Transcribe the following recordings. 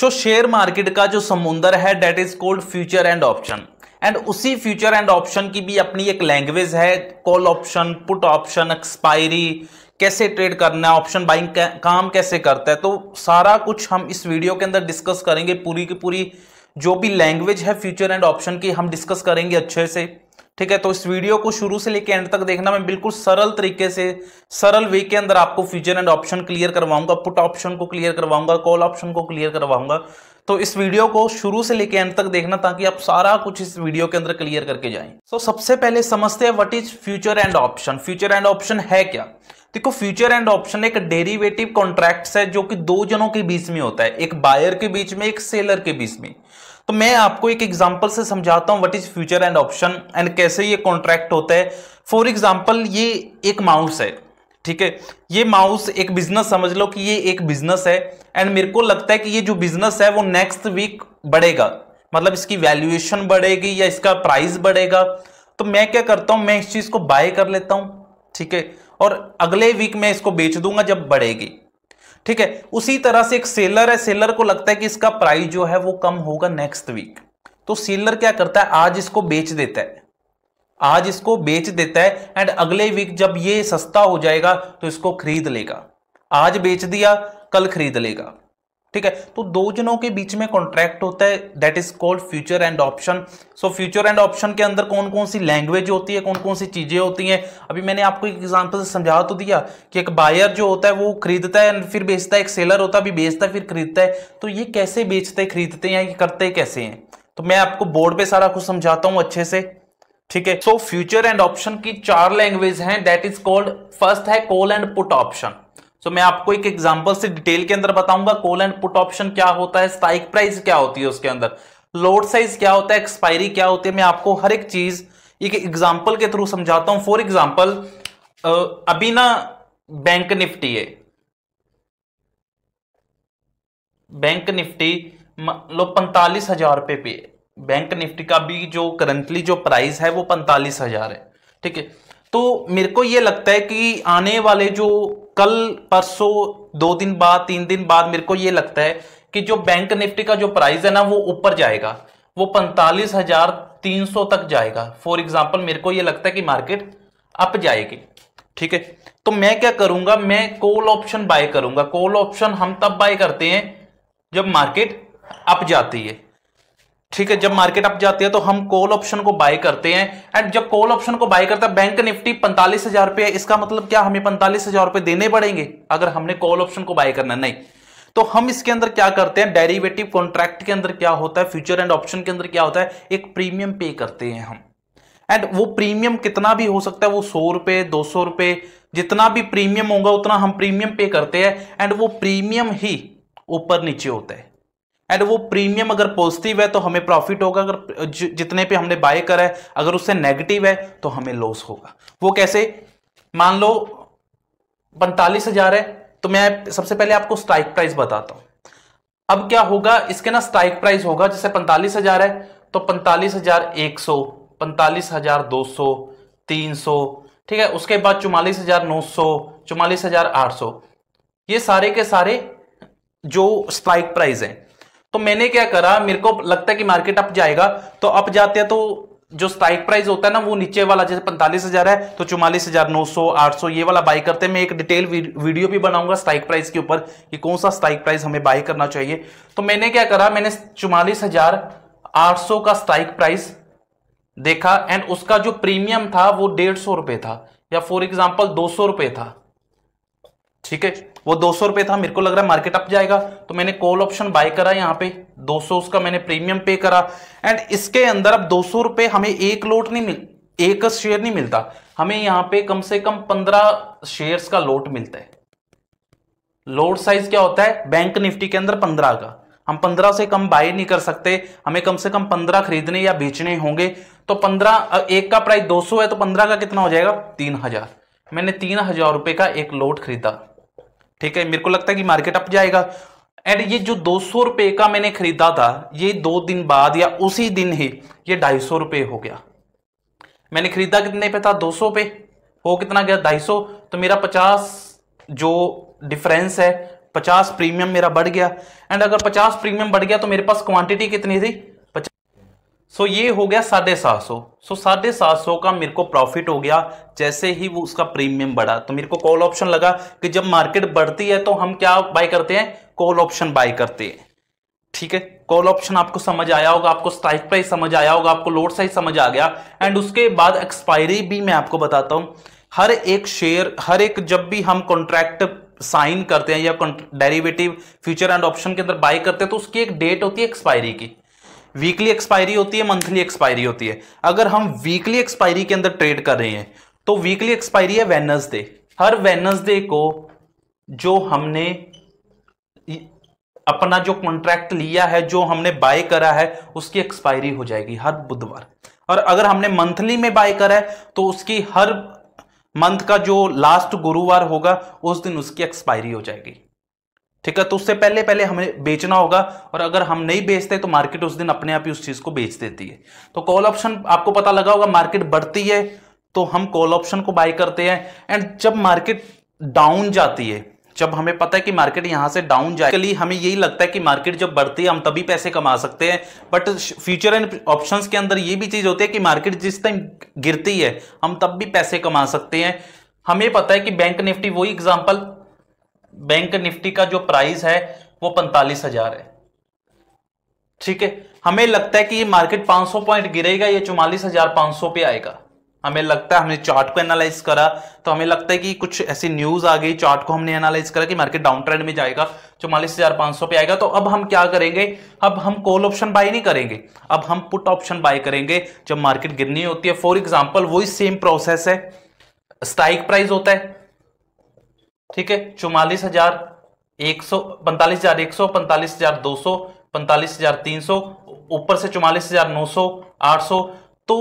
जो share market का जो समुंदर है that is called future and option and उसी फ्यूचर एंड ऑप्शन की भी अपनी एक लैंग्वेज है call option put option expiry कैसे ट्रेड करना है ऑप्शन बाइंग काम कैसे करता है तो सारा कुछ हम इस वीडियो के अंदर डिस्कस करेंगे पूरी की पूरी जो भी लैंग्वेज है फ्यूचर एंड ऑप्शन की हम डिस्कस करेंगे अच्छे से ठीक है तो इस वीडियो को शुरू से लेकर एंड तक देखना मैं बिल्कुल सरल तरीके से सरल वे के अंदर आपको फ्यूचर एंड ऑप्शन क्लियर करवाऊंगा पुट ऑप्शन को क्लियर करवाऊंगा कॉल ऑप्शन को क्लियर करवाऊंगा तो इस वीडियो को शुरू से लेकर एंड तक देखना ताकि आप सारा कुछ इस वीडियो के अंदर क्लियर करके जाएं सो so, सबसे पहले समझते हैं what is future and option future and option है क्या देखो फ्यूचर एंड ऑप्शन एक डेरिवेटिव कॉन्ट्रैक्ट है जो कि दो जनों के बीच में होता है एक बायर के बीच में एक सेलर के बीच में तो मैं आपको एक एग्जाम्पल से समझाता हूँ what is future and option and कैसे ये कॉन्ट्रैक्ट होता है फॉर एग्जाम्पल ये एक माउस है ठीक है ये माउस एक बिजनेस समझ लो कि ये एक बिजनेस है एंड मेरे को लगता है कि ये जो बिजनेस है वो नेक्स्ट वीक बढ़ेगा मतलब इसकी वैल्यूएशन बढ़ेगी या इसका प्राइस बढ़ेगा तो मैं क्या करता हूँ मैं इस चीज़ को बाय कर लेता हूँ ठीक है और अगले वीक मैं इसको बेच दूंगा जब बढ़ेगी ठीक है उसी तरह से एक सेलर है सेलर को लगता है कि इसका प्राइस जो है वो कम होगा नेक्स्ट वीक तो सेलर क्या करता है आज इसको बेच देता है आज इसको बेच देता है एंड अगले वीक जब ये सस्ता हो जाएगा तो इसको खरीद लेगा आज बेच दिया कल खरीद लेगा ठीक है तो दो जनों के बीच में कॉन्ट्रैक्ट होता है that is called future and option so future and option के अंदर कौन कौन सी लैंग्वेज होती है कौन कौन सी चीज़ें होती हैं अभी मैंने आपको एक एग्जांपल से समझा तो दिया कि एक बायर जो होता है वो खरीदता है फिर बेचता है एक सेलर होता है भी बेचता है फिर खरीदता है तो ये कैसे बेचते खरीदते हैं ये करते कैसे हैं तो मैं आपको बोर्ड पर सारा कुछ समझाता हूँ अच्छे से ठीक है सो फ्यूचर एंड ऑप्शन की चार लैंग्वेज हैं दैट इज कॉल्ड फर्स्ट है call and put option so मैं आपको एक एग्जांपल से डिटेल के अंदर बताऊंगा कॉल एंड पुट ऑप्शन क्या होता है स्ट्राइक प्राइस क्या होती है उसके अंदर लोड साइज क्या होता है एक्सपायरी क्या होती है मैं आपको हर एक चीज एक एग्जाम्पल के थ्रू समझाता हूं फॉर एग्जाम्पल अभी ना बैंक निफ्टी है बैंक निफ्टी लो पैंतालीस हजार रुपए पे बैंक निफ्टी का भी जो करंटली जो प्राइस है वो पैंतालीस हजार है ठीक है तो मेरे को ये लगता है कि आने वाले जो कल परसों दो दिन बाद तीन दिन बाद मेरे को ये लगता है कि जो बैंक निफ्टी का जो प्राइस है ना वो ऊपर जाएगा वो पैंतालीस हजार तीन सौ तक जाएगा फॉर एग्जाम्पल मेरे को ये लगता है कि मार्केट अप जाएगी ठीक है तो मैं क्या करूंगा मैं कॉल ऑप्शन बाय करूंगा कॉल ऑप्शन हम तब बाय करते हैं जब मार्केट अप जाती है ठीक है जब मार्केट अप जाती है तो हम कॉल ऑप्शन को बाय करते हैं एंड जब कॉल ऑप्शन को बाय करता है बैंक निफ्टी पैंतालीस हजार रुपये इसका मतलब क्या हमें पैंतालीस हजार रुपये देने पड़ेंगे अगर हमने कॉल ऑप्शन को बाय करना नहीं तो हम इसके अंदर क्या करते हैं डेरिवेटिव कॉन्ट्रैक्ट के अंदर क्या होता है फ्यूचर एंड ऑप्शन के अंदर क्या होता है एक प्रीमियम पे करते हैं हम एंड वो प्रीमियम कितना भी हो सकता है वो सौ रुपये दो सौ रुपये जितना भी प्रीमियम होगा उतना हम प्रीमियम पे करते हैं एंड वो प्रीमियम ही ऊपर नीचे होता है एंड वो प्रीमियम अगर पॉजिटिव है तो हमें प्रॉफिट होगा अगर जितने पे हमने बाय करा है अगर उससे नेगेटिव है तो हमें लॉस होगा वो कैसे मान लो पैंतालीस हजार है तो मैं सबसे पहले आपको स्ट्राइक प्राइस बताता हूँ अब क्या होगा इसके ना स्ट्राइक प्राइस होगा जैसे पैंतालीस हजार है तो पैंतालीस हजार एक सौ पैंतालीस हजार दो सौ तीन सौ ठीक है उसके बाद चौवालीस हजार नौ सौ चौवालीस हजार आठ सौ ये सारे के सारे जो स्ट्राइक प्राइस हैं तो मैंने क्या करा मेरे को लगता है कि मार्केट अप जाएगा तो अप जाते हैं तो जो स्ट्राइक प्राइस होता है ना वो नीचे वाला जैसे पैंतालीस हजार है तो चौवालीस हजार नौ सौ आठ सौ ये वाला बाई करते हैं मैं एक डिटेल वीडियो भी बनाऊंगा स्ट्राइक प्राइस के ऊपर कि कौन सा स्ट्राइक प्राइस हमें बाय करना चाहिए तो मैंने क्या करा मैंने चौवालीस हजार आठ सौ का स्ट्राइक प्राइस देखा एंड उसका जो प्रीमियम था वो डेढ़ सौ रुपए था या फॉर एग्जाम्पल दो सौ रुपए था ठीक है वो दो सौ था मेरे को लग रहा है मार्केट अप जाएगा तो मैंने कॉल ऑप्शन बाय करा यहाँ पे 200 उसका मैंने प्रीमियम पे करा एंड इसके अंदर अब दो सौ हमें एक लोट नहीं मिल एक शेयर नहीं मिलता हमें यहाँ पे कम से कम पंद्रह शेयर्स का लोट मिलता है लोट साइज क्या होता है बैंक निफ्टी के अंदर पंद्रह का हम पंद्रह से कम बाय नहीं कर सकते हमें कम से कम पंद्रह खरीदने या बेचने होंगे तो पंद्रह एक का प्राइस दो सौ है तो पंद्रह का कितना हो जाएगा तीन हजार मैंने तीन हजार रुपए का एक लोट खरीदा ठीक है मेरे को लगता है कि मार्केट अप जाएगा एंड ये जो दो सौ रुपये का मैंने खरीदा था ये दो दिन बाद या उसी दिन ही ये ढाई सौ रुपये हो गया मैंने खरीदा कितने पे था दो सौ पे हो कितना गया ढाई सौ तो मेरा पचास जो डिफरेंस है पचास प्रीमियम मेरा बढ़ गया एंड अगर पचास प्रीमियम बढ़ गया तो मेरे पास क्वांटिटी कितनी थी सो ये हो गया साढ़े सात सौ सो साढ़े सात सौ का मेरे को प्रॉफिट हो गया जैसे ही वो उसका प्रीमियम बढ़ा तो मेरे को कॉल ऑप्शन लगा कि जब मार्केट बढ़ती है तो हम क्या बाय करते हैं कॉल ऑप्शन बाय करते हैं ठीक है कॉल ऑप्शन आपको समझ आया होगा आपको स्ट्राइक प्राइस समझ आया होगा आपको लोड साइज समझ आ गया एंड उसके बाद एक्सपायरी भी मैं आपको बताता हूँ हर एक शेयर हर एक जब भी हम कॉन्ट्रैक्ट साइन करते हैं या डेरिवेटिव फ्यूचर एंड ऑप्शन के अंदर बाय करते हैं तो उसकी एक डेट होती है एक्सपायरी की वीकली एक्सपायरी होती है मंथली एक्सपायरी होती है अगर हम वीकली एक्सपायरी के अंदर ट्रेड कर रहे हैं तो वीकली एक्सपायरी है वेनसडे हर वेनसडे को जो हमने अपना जो कॉन्ट्रैक्ट लिया है जो हमने बाय करा है उसकी एक्सपायरी हो जाएगी हर बुधवार और अगर हमने मंथली में बाय करा है तो उसकी हर मंथ का जो लास्ट गुरुवार होगा उस दिन उसकी एक्सपायरी हो जाएगी ठीक है तो उससे पहले पहले हमें बेचना होगा और अगर हम नहीं बेचते तो मार्केट उस दिन अपने आप ही उस चीज़ को बेच देती है तो कॉल ऑप्शन आपको पता लगा होगा मार्केट बढ़ती है तो हम कॉल ऑप्शन को बाय करते हैं एंड जब मार्केट डाउन जाती है जब हमें पता है कि मार्केट यहां से डाउन लिए हमें यही लगता है कि मार्केट जब बढ़ती है हम तभी पैसे कमा सकते हैं बट फ्यूचर एंड ऑप्शंस के अंदर ये भी चीज़ होती है कि मार्केट जिस टाइम गिरती है हम तब भी पैसे कमा सकते हैं हमें पता है कि बैंक निफ्टी वही एग्जाम्पल बैंक निफ्टी का जो प्राइस है वो पैंतालीस हजार है ठीक है हमें लगता है कि ये मार्केट 500 पॉइंट गिरेगा ये चौवालीस हजार पाँच पे आएगा हमें लगता है हमने चार्ट को एनालाइज करा तो हमें लगता है कि कुछ ऐसी न्यूज आ गई चार्ट को हमने एनालाइज करा कि मार्केट डाउन ट्रेंड में जाएगा चौवालीस हजार पांच सौ पे आएगा तो अब हम क्या करेंगे अब हम कॉल ऑप्शन बाय नहीं करेंगे अब हम पुट ऑप्शन बाय करेंगे जब मार्केट गिरनी होती है फॉर एग्जाम्पल वही सेम प्रोसेस है स्ट्राइक प्राइस होता है ठीक है चौवालीस हजार एक सौ पैंतालीस हजार एक सौ पैंतालीस हजार दो सौ पैंतालीस हजार तीन सौ ऊपर से चौवालीस हजार नौ सौ आठ सौ तो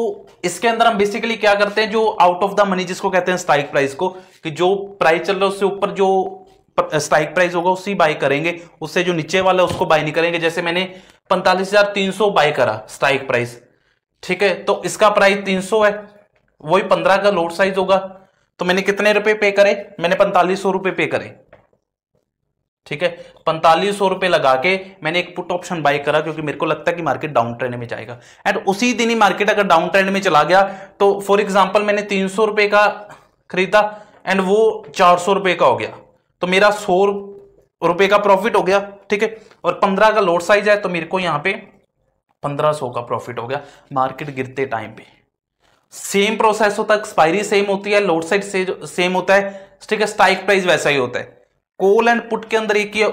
इसके अंदर हम बेसिकली क्या करते हैं जो आउट ऑफ द मनी जिसको कहते हैं स्ट्राइक प्राइस को कि जो प्राइस चल रहा है उससे ऊपर जो स्ट्राइक प्राइस होगा उसी बाय करेंगे उससे जो नीचे वाला है उसको बाय नहीं करेंगे जैसे मैंने पैंतालीस हजार तीन सौ बाय करा स्ट्राइक प्राइस ठीक है तो इसका प्राइस तीन सौ है वही पंद्रह का लोड साइज होगा तो मैंने कितने रुपए पे करे मैंने पैंतालीस सौ रुपए पे करे ठीक है पैंतालीस सौ रुपए लगा के मैंने एक पुट ऑप्शन बाय करा क्योंकि मेरे को लगता है कि मार्केट डाउन ट्रेंड में जाएगा एंड उसी दिन ही मार्केट अगर डाउन ट्रेंड में चला गया तो फॉर एग्जाम्पल मैंने तीन सौ रुपए का खरीदा एंड वो चार सौ रुपए का हो गया तो मेरा सौ रुपए का प्रॉफिट हो गया ठीक है और पंद्रह का लोड साइज है तो मेरे को यहाँ पे पंद्रह सौ का प्रॉफिट हो गया मार्केट गिरते टाइम पे सेम प्रोसेस होता है एक्सपायरी सेम होती है लोड साइड से सेम होता है ठीक है स्ट्राइक प्राइस वैसा ही होता है कॉल एंड पुट के अंदर एक ही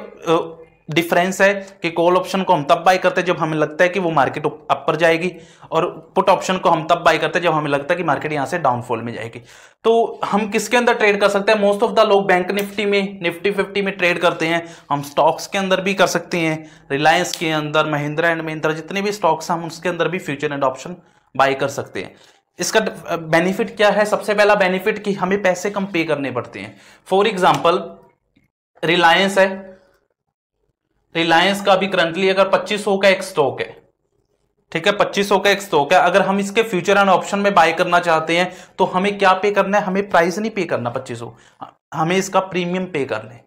डिफरेंस है कि कॉल ऑप्शन को हम तब बाय करते हैं जब हमें लगता है कि वो मार्केट अप पर जाएगी और पुट ऑप्शन को हम तब बाय करते हैं जब हमें लगता है कि मार्केट यहाँ से डाउनफॉल में जाएगी तो हम किसके अंदर ट्रेड कर सकते हैं मोस्ट ऑफ द लोग बैंक निफ्टी में निफ्टी फिफ्टी में ट्रेड करते हैं हम स्टॉक्स के अंदर भी कर सकते हैं रिलायंस के अंदर महिंद्रा एंड महिंद्रा जितने भी स्टॉक्स हम उसके अंदर भी फ्यूचर एंड ऑप्शन बाय कर सकते हैं इसका बेनिफिट क्या है सबसे पहला बेनिफिट कि हमें पैसे कम पे करने पड़ते हैं फॉर एग्जाम्पल रिलायंस है रिलायंस का अभी करंटली अगर 2500 का एक स्टॉक है ठीक है 2500 का एक स्टॉक है अगर हम इसके फ्यूचर एंड ऑप्शन में बाय करना चाहते हैं तो हमें क्या पे करना है हमें प्राइस नहीं पे करना 2500 हमें इसका प्रीमियम पे करना है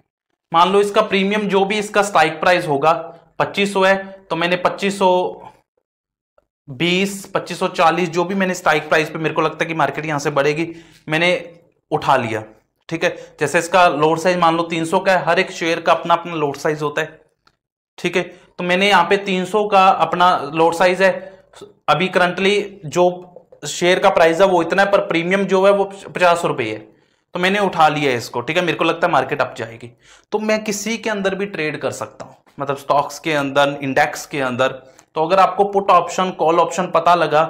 मान लो इसका प्रीमियम जो भी इसका स्ट्राइक प्राइस होगा 2500 है तो मैंने बीस पच्चीस सौ चालीस जो भी मैंने स्ट्राइक प्राइस पे मेरे को लगता है कि मार्केट यहाँ से बढ़ेगी मैंने उठा लिया ठीक है जैसे इसका लोड साइज मान लो तीन सौ का है हर एक शेयर का अपना अपना लोड साइज होता है ठीक है तो मैंने यहाँ पे तीन सौ का अपना लोड साइज है अभी करंटली जो शेयर का प्राइस है वो इतना है पर प्रीमियम जो है वो पचास रुपये है तो मैंने उठा लिया इसको ठीक है मेरे को लगता है मार्केट अप जाएगी तो मैं किसी के अंदर भी ट्रेड कर सकता हूँ मतलब स्टॉक्स के अंदर इंडेक्स के अंदर तो अगर आपको पुट ऑप्शन कॉल ऑप्शन पता लगा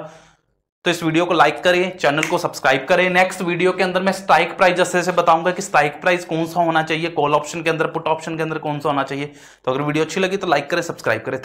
तो इस वीडियो को लाइक करें चैनल को सब्सक्राइब करें नेक्स्ट वीडियो के अंदर मैं स्ट्राइक प्राइस जैसे जैसे बताऊंगा कि स्ट्राइक प्राइस कौन सा होना चाहिए कॉल ऑप्शन के अंदर पुट ऑप्शन के अंदर कौन सा होना चाहिए तो अगर वीडियो अच्छी लगी तो लाइक करें सब्सक्राइब करें